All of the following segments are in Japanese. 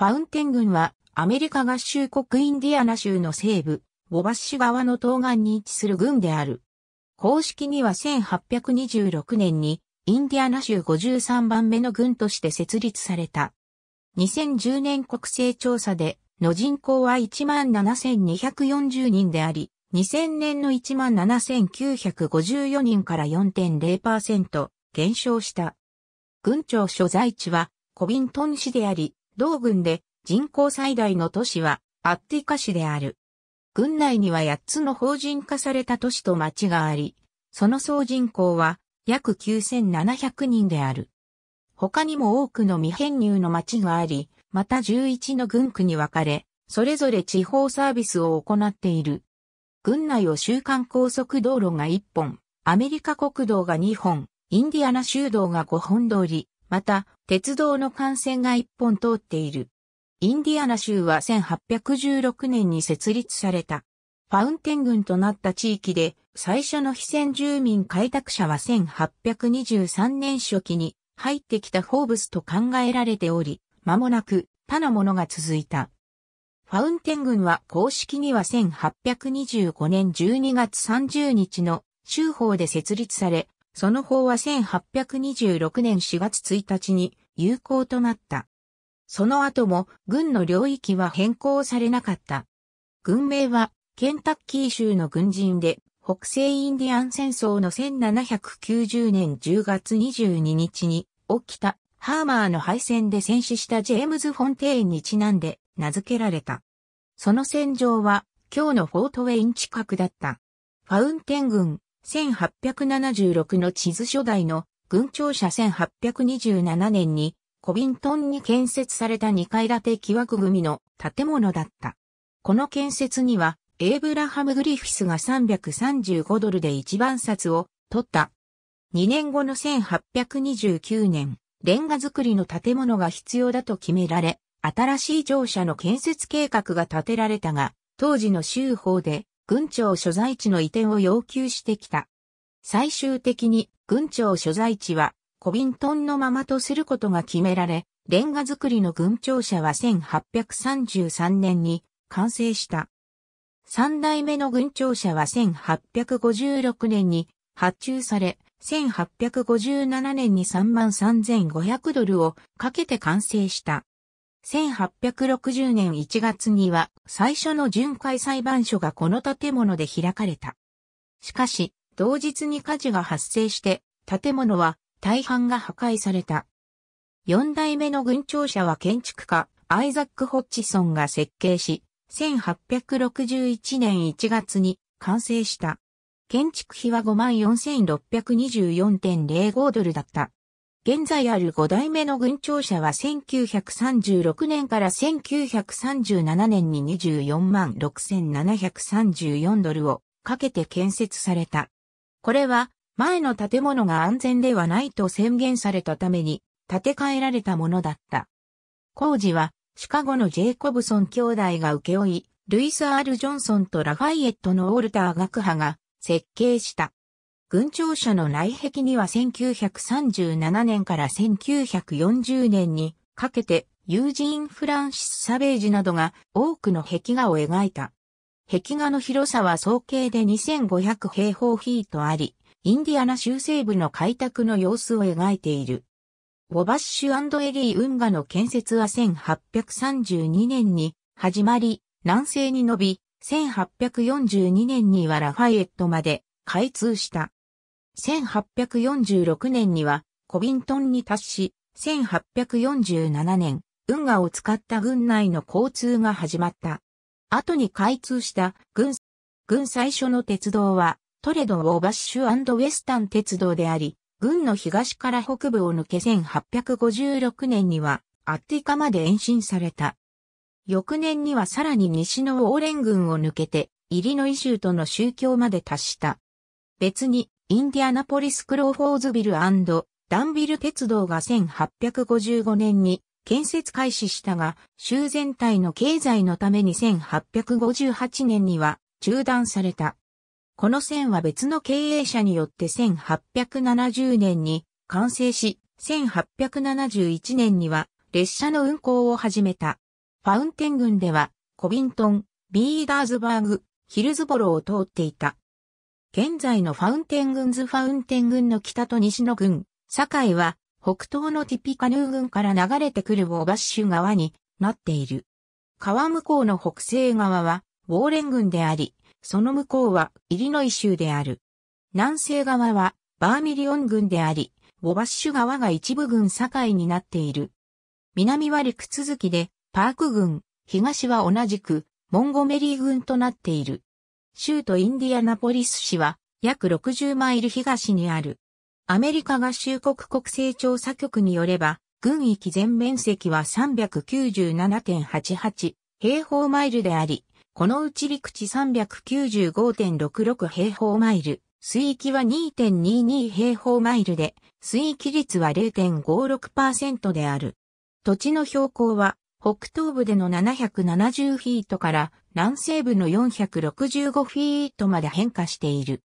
ファウンテン群はアメリカ合衆国インディアナ州の西部、ウォバッシュ川の東岸に位置する群である。公式には1826年にインディアナ州53番目の群として設立された。2010年国勢調査での人口は17,240人であり、2000年の17,954人から4.0%減少した。群長所在地はコビントン市であり、同郡で人口最大の都市はアッティカ市である。郡内には8つの法人化された都市と町があり、その総人口は約9700人である。他にも多くの未編入の町があり、また11の郡区に分かれ、それぞれ地方サービスを行っている。郡内を週間高速道路が1本、アメリカ国道が2本、インディアナ州道が5本通り、また、鉄道の幹線が一本通っている。インディアナ州は1816年に設立された。ファウンテン郡となった地域で、最初の非戦住民開拓者は1823年初期に入ってきたフォーブスと考えられており、間もなく他のものが続いた。ファウンテン郡は公式には1825年12月30日の州法で設立され、その法は1826年4月1日に有効となった。その後も軍の領域は変更されなかった。軍名はケンタッキー州の軍人で北西インディアン戦争の1790年10月22日に起きたハーマーの敗戦で戦死したジェームズ・フォンテーンにちなんで名付けられた。その戦場は今日のフォートウェイン近くだった。ファウンテン軍、1876の地図初代の軍庁舎1827年にコビントンに建設された2階建て木枠組の建物だった。この建設にはエイブラハム・グリフィスが335ドルで一番札を取った。2年後の1829年、レンガ造りの建物が必要だと決められ、新しい庁舎の建設計画が立てられたが、当時の州法で軍庁所在地の移転を要求してきた。最終的に軍庁所在地はコビントンのままとすることが決められ、レンガ作りの軍庁舎は1833年に完成した。三代目の軍庁舎は1856年に発注され、1857年に33,500ドルをかけて完成した。1860年1月には最初の巡回裁判所がこの建物で開かれた。しかし、同日に火事が発生して、建物は大半が破壊された。四代目の軍庁舎は建築家、アイザック・ホッチソンが設計し、1861年1月に完成した。建築費は54,624.05ドルだった。現在ある5代目の軍庁舎は1936年から1937年に24万6734ドルをかけて建設された。これは前の建物が安全ではないと宣言されたために建て替えられたものだった。工事はシカゴのジェイコブソン兄弟が請け負い、ルイス・アール・ジョンソンとラファイエットのオールター学派が設計した。軍庁舎の内壁には1937年から1940年にかけてユージーン・フランシス・サベージなどが多くの壁画を描いた。壁画の広さは総計で2500平方フィートあり、インディアナ州西部の開拓の様子を描いている。ウォバッシュエリー運河の建設は1832年に始まり、南西に伸び、1842年にはラファイエットまで開通した。1846年にはコビントンに達し、1847年、運河を使った軍内の交通が始まった。後に開通した軍、軍最初の鉄道は、トレドオーバッシュウェスタン鉄道であり、軍の東から北部を抜け1856年には、アッティカまで延伸された。翌年にはさらに西のオーレン軍を抜けて、イリノイ州との宗教まで達した。別に、インディアナポリス・クローフォーズビルダンビル鉄道が1855年に建設開始したが、州全体の経済のために1858年には中断された。この線は別の経営者によって1870年に完成し、1871年には列車の運行を始めた。ファウンテン群ではコビントン、ビーダーズバーグ、ヒルズボロを通っていた。現在のファウンテン群ズファウンテン群の北と西の群、境は、北東のティピカヌー群から流れてくるウォバッシュ川になっている。川向こうの北西側は、ウォーレン群であり、その向こうは、イリノイ州である。南西側は、バーミリオン群であり、ウォバッシュ川が一部群境になっている。南は陸続きで、パーク群、東は同じく、モンゴメリー群となっている。州都インディアナポリス市は約60マイル東にある。アメリカ合衆国国勢調査局によれば、軍域全面積は397.88平方マイルであり、このうち陸地395.66平方マイル、水域は2.22平方マイルで、水域率は0.56%である。土地の標高は、北東部での770フィートから南西部の465フィートまで変化している。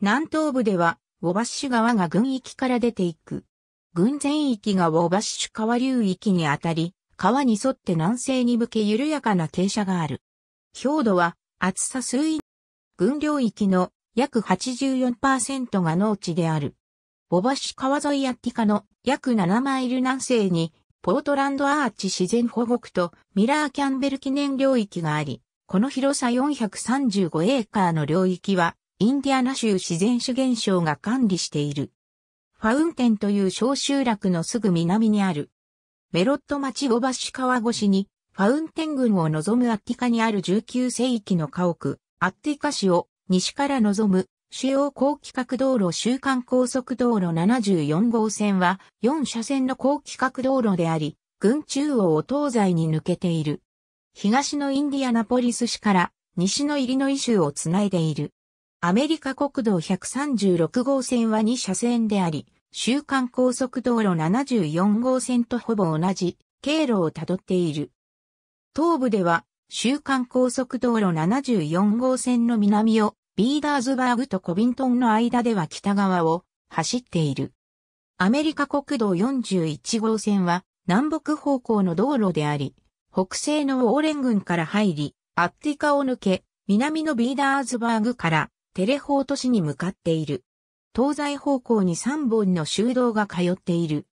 南東部では、ウォバッシュ川が群域から出ていく。群全域がウォバッシュ川流域にあたり、川に沿って南西に向け緩やかな傾斜がある。表土は厚さ数イ群領域の約84%が農地である。ボバシ川沿いアッティカの約7マイル南西に、ポートランドアーチ自然保護区とミラーキャンベル記念領域があり、この広さ435エーカーの領域は、インディアナ州自然資源省が管理している。ファウンテンという小集落のすぐ南にある。メロット町5橋川越しに、ファウンテン群を望むアッティカにある19世紀の家屋、アッティカ市を西から望む主要高規格道路週間高速道路74号線は4車線の高規格道路であり、群中央を東西に抜けている。東のインディアナポリス市から西のイリノイ州をつないでいる。アメリカ国道136号線は2車線であり、週間高速道路74号線とほぼ同じ経路をたどっている。東部では、週間高速道路74号線の南をビーダーズバーグとコビントンの間では北側を走っている。アメリカ国道41号線は南北方向の道路であり、北西のウォーレン軍から入り、アッティカを抜け、南のビーダーズバーグからテレホート市に向かっている。東西方向に3本の修道が通っている。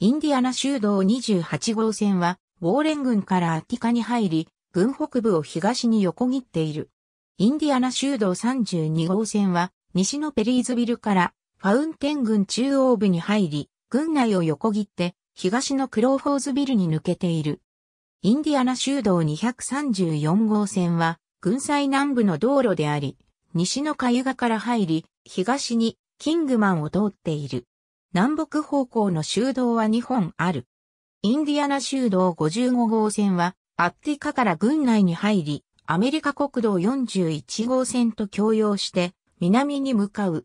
インディアナ修道28号線は、ウォーレン軍からアッティカに入り、軍北部を東に横切っている。インディアナ修道32号線は、西のペリーズビルから、ファウンテン軍中央部に入り、軍内を横切って、東のクローフォーズビルに抜けている。インディアナ州道234号線は、軍災南部の道路であり、西の下ガから入り、東にキングマンを通っている。南北方向の州道は2本ある。インディアナ州道55号線は、アッティカから軍内に入り、アメリカ国道41号線と共用して、南に向かう。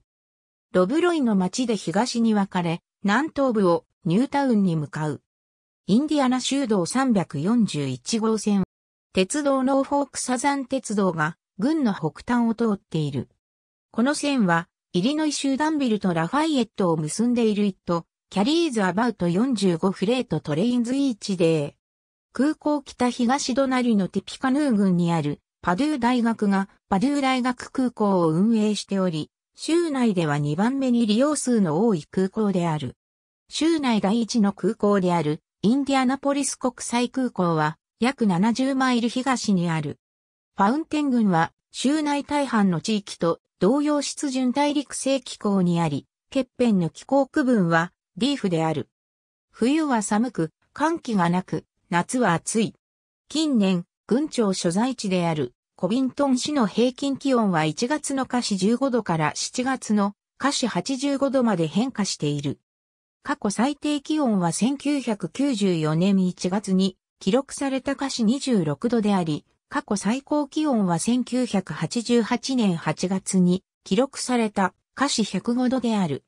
ロブロイの町で東に分かれ、南東部をニュータウンに向かう。インディアナ州道341号線。鉄道ノーフォークサザン鉄道が、軍の北端を通っている。この線は、イリノイ州ダンビルとラファイエットを結んでいる一都、キャリーズアバウト45フレートトレインズイーチデー。空港北東隣のティピカヌー郡にあるパドゥー大学がパドゥー大学空港を運営しており、州内では2番目に利用数の多い空港である。州内第一の空港であるインディアナポリス国際空港は約70マイル東にある。ファウンテン群は州内大半の地域と同様湿潤大陸性気候にあり、欠片の気候区分はリーフである。冬は寒く、寒気がなく、夏は暑い。近年、郡長所在地であるコビントン市の平均気温は1月の下市15度から7月の下市85度まで変化している。過去最低気温は1994年1月に記録された華氏26度であり、過去最高気温は1988年8月に記録された華氏105度である。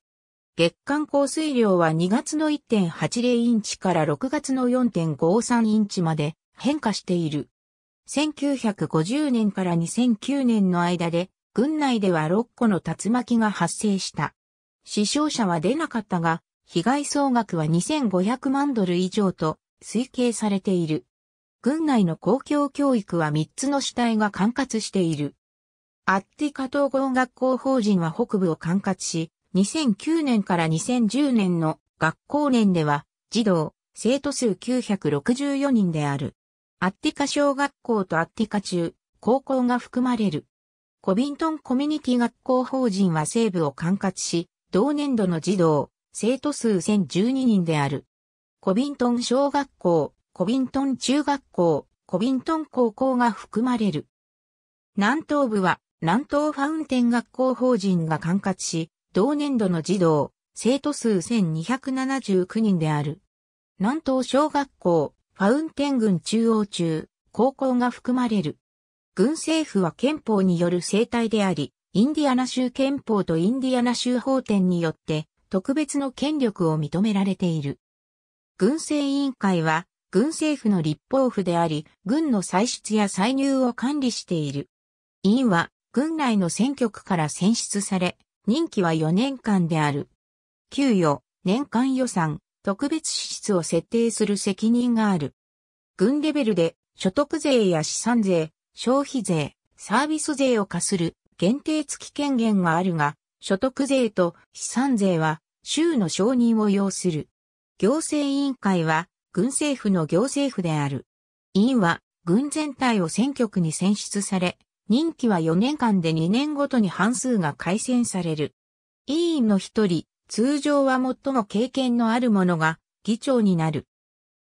月間降水量は2月の1.80インチから6月の4.53インチまで変化している。1950年から2009年の間で、軍内では6個の竜巻が発生した。死傷者は出なかったが、被害総額は2500万ドル以上と推計されている。軍内の公共教育は3つの主体が管轄している。アッティカ統合学校法人は北部を管轄し、2009年から2010年の学校年では、児童、生徒数964人である。アッティカ小学校とアッティカ中、高校が含まれる。コビントンコミュニティ学校法人は西部を管轄し、同年度の児童、生徒数1012人である。コビントン小学校、コビントン中学校、コビントン高校が含まれる。南東部は南東ファウンテン学校法人が管轄し、同年度の児童、生徒数1279人である。南東小学校、ファウンテン郡中央中、高校が含まれる。軍政府は憲法による生態であり、インディアナ州憲法とインディアナ州法典によって特別の権力を認められている。軍政委員会は、軍政府の立法府であり、軍の歳出や歳入を管理している。委員は、軍内の選挙区から選出され、任期は4年間である。給与、年間予算、特別支出を設定する責任がある。軍レベルで、所得税や資産税、消費税、サービス税を課する限定付き権限があるが、所得税と資産税は州の承認を要する。行政委員会は軍政府の行政府である。委員は軍全体を選挙区に選出され、任期は4年間で2年ごとに半数が改選される。委員の一人、通常は最も経験のある者が議長になる。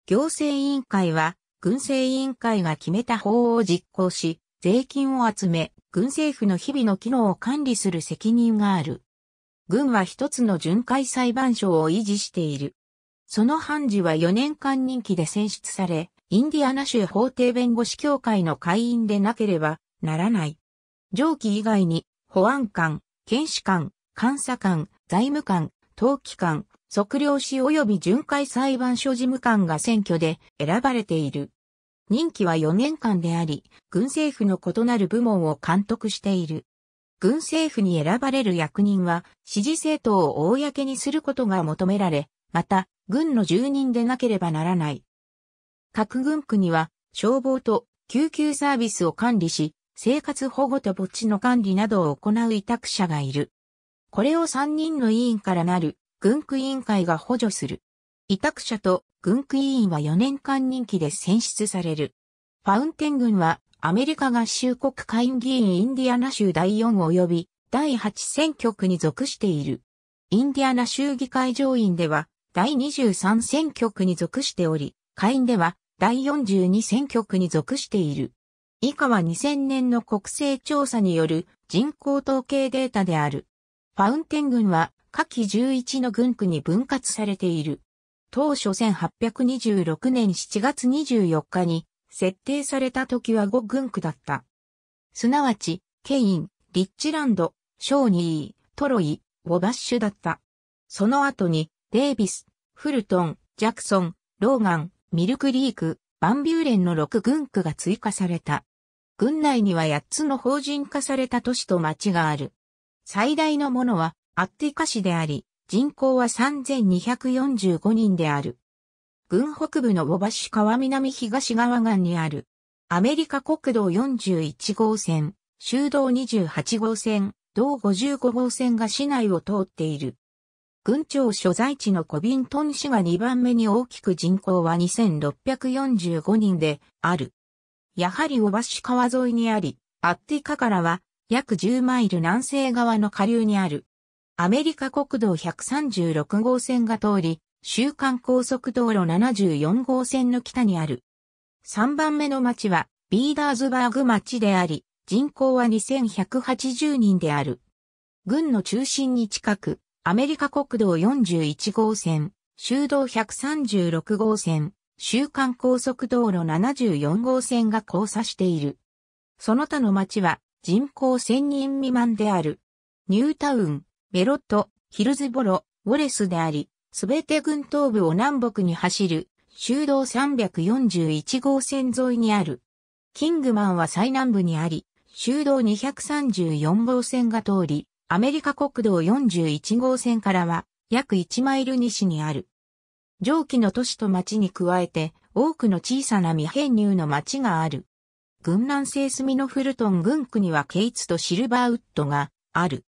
行政委員会は軍政委員会が決めた法を実行し、税金を集め、軍政府の日々の機能を管理する責任がある。軍は一つの巡回裁判所を維持している。その判事は4年間任期で選出され、インディアナ州法廷弁護士協会の会員でなければならない。上記以外に、保安官、検視官、監査官、財務官、登記官、測量士及び巡回裁判所事務官が選挙で選ばれている。任期は4年間であり、軍政府の異なる部門を監督している。軍政府に選ばれる役人は、支持政党を公にすることが求められ、また、軍の住人でなければならない。各軍区には、消防と救急サービスを管理し、生活保護と墓地の管理などを行う委託者がいる。これを3人の委員からなる、軍区委員会が補助する。委託者と軍区委員は4年間任期で選出される。ファウンテン軍はアメリカ合衆国下院議員インディアナ州第4及び第8選挙区に属している。インディアナ州議会上院では第23選挙区に属しており、下院では第42選挙区に属している。以下は2000年の国勢調査による人口統計データである。ファウンテン軍は下記11の軍区に分割されている。当初1826年7月24日に設定された時は5軍区だった。すなわち、ケイン、リッチランド、ショーニー、トロイ、ウォバッシュだった。その後に、デイビス、フルトン、ジャクソン、ローガン、ミルクリーク、バンビューレンの6軍区が追加された。軍内には8つの法人化された都市と町がある。最大のものはアッティカ市であり、人口は3245人である。軍北部の小橋バシュ川南東側岸にある。アメリカ国道41号線、州道28号線、道55号線が市内を通っている。軍庁所在地のコビントン市が2番目に大きく人口は2645人である。やはり小橋川沿いにあり、アッティカからは約10マイル南西側の下流にある。アメリカ国道136号線が通り、週間高速道路74号線の北にある。3番目の町は、ビーダーズバーグ町であり、人口は2180人である。軍の中心に近く、アメリカ国道41号線、州道136号線、週間高速道路74号線が交差している。その他の町は人口1000人未満である。ニュータウン、メロット、ヒルズボロ、ウォレスであり、すべて軍東部を南北に走る、州道341号線沿いにある。キングマンは最南部にあり、州道234号線が通り、アメリカ国道41号線からは約1マイル西にある。上記の都市と町に加えて多くの小さな未編入の町がある。軍南西スミのフルトン軍区にはケイツとシルバーウッドがある。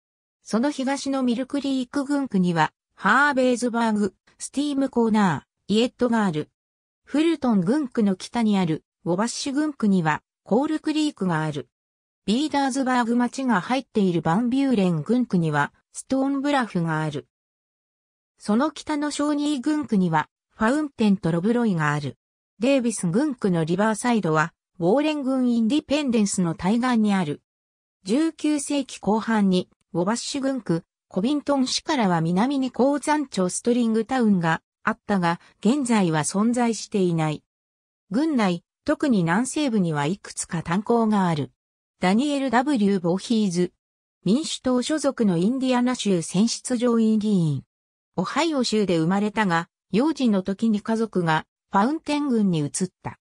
その東のミルクリーク軍区には、ハーベーズバーグ、スティームコーナー、イエットがある。フルトン軍区の北にある、ウォバッシュ軍区には、コールクリークがある。ビーダーズバーグ町が入っているバンビューレン軍区には、ストーンブラフがある。その北のショーニー軍区には、ファウンテンとロブロイがある。デービス軍区のリバーサイドは、ウォーレン軍インディペンデンスの対岸にある。19世紀後半にウォバッシュ郡区、コビントン市からは南に鉱山町ストリングタウンがあったが、現在は存在していない。郡内、特に南西部にはいくつか炭鉱がある。ダニエル・ W・ ボヒーズ。民主党所属のインディアナ州選出上院議員。オハイオ州で生まれたが、幼児の時に家族がファウンテン郡に移った。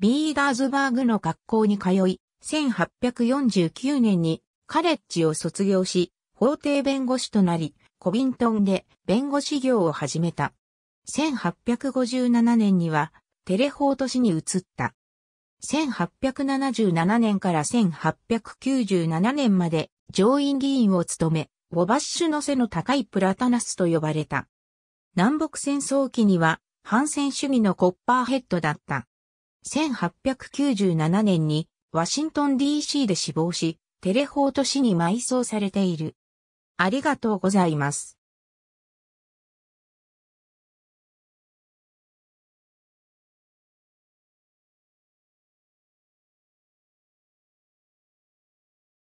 ビーダーズバーグの学校に通い、1849年にカレッジを卒業し、法廷弁護士となり、コビントンで弁護士業を始めた。1857年にはテレフォート市に移った。1877年から1897年まで上院議員を務め、ウォバッシュの背の高いプラタナスと呼ばれた。南北戦争期には反戦主義のコッパーヘッドだった。1897年にワシントン DC で死亡し、テレフォート市に埋葬されている。ありがとうございます。